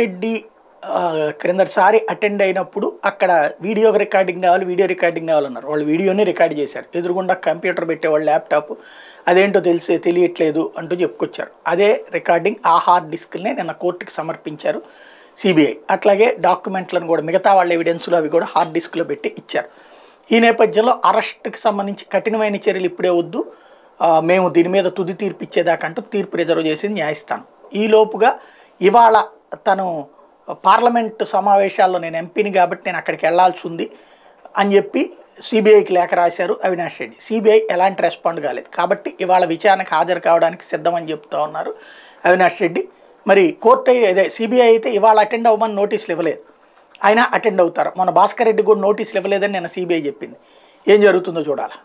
రెడ్డి సారి attend అయినప్పుడు అక్కడ video recording కావాలి వీడియో రికార్డింగ్ కావాలన్నారు వాళ్ళు వీడియోని రికార్డ్ చేశారు ఎదురుగుండా కంప్యూటర్ పెట్టేవాళ్ళు ల్యాప్టాప్ అదేంటో తెలిసే తెలియట్లేదు అంటూ చెప్పుకొచ్చారు అదే రికార్డింగ్ ఆ హార్డ్ డిస్క్నే నిన్న కోర్టుకి సమర్పించారు సిబిఐ అట్లాగే డాక్యుమెంట్లను కూడా మిగతా వాళ్ళ ఎవిడెన్స్లు అవి కూడా హార్డ్ డిస్క్లో పెట్టి ఇచ్చారు ఈ నేపథ్యంలో అరెస్ట్కి సంబంధించి కఠినమైన చర్యలు ఇప్పుడే వద్దు మేము దీని మీద తుది తీర్పు ఇచ్చేదాకంటూ తీర్పు రిజర్వ్ చేసింది న్యాయస్థానం ఈలోపుగా ఇవాళ తను పార్లమెంటు సమావేశాల్లో నేను ఎంపీని కాబట్టి నేను అక్కడికి వెళ్లాల్సి ఉంది అని చెప్పి సిబిఐకి లేఖ రాశారు అవినాష్ రెడ్డి సిబిఐ ఎలాంటి రెస్పాండ్ కాలేదు కాబట్టి ఇవాళ విచారణకు హాజరు కావడానికి సిద్ధమని చెప్తా ఉన్నారు అవినాష్ రెడ్డి మరి కోర్టు అదే సిబిఐ అయితే ఇవాళ అటెండ్ అవ్వమని నోటీసులు ఇవ్వలేదు అయినా అటెండ్ అవుతారు మన భాస్కర్ రెడ్డి కూడా నోటీసులు ఇవ్వలేదని నేను సిబిఐ చెప్పింది ఏం జరుగుతుందో చూడాలా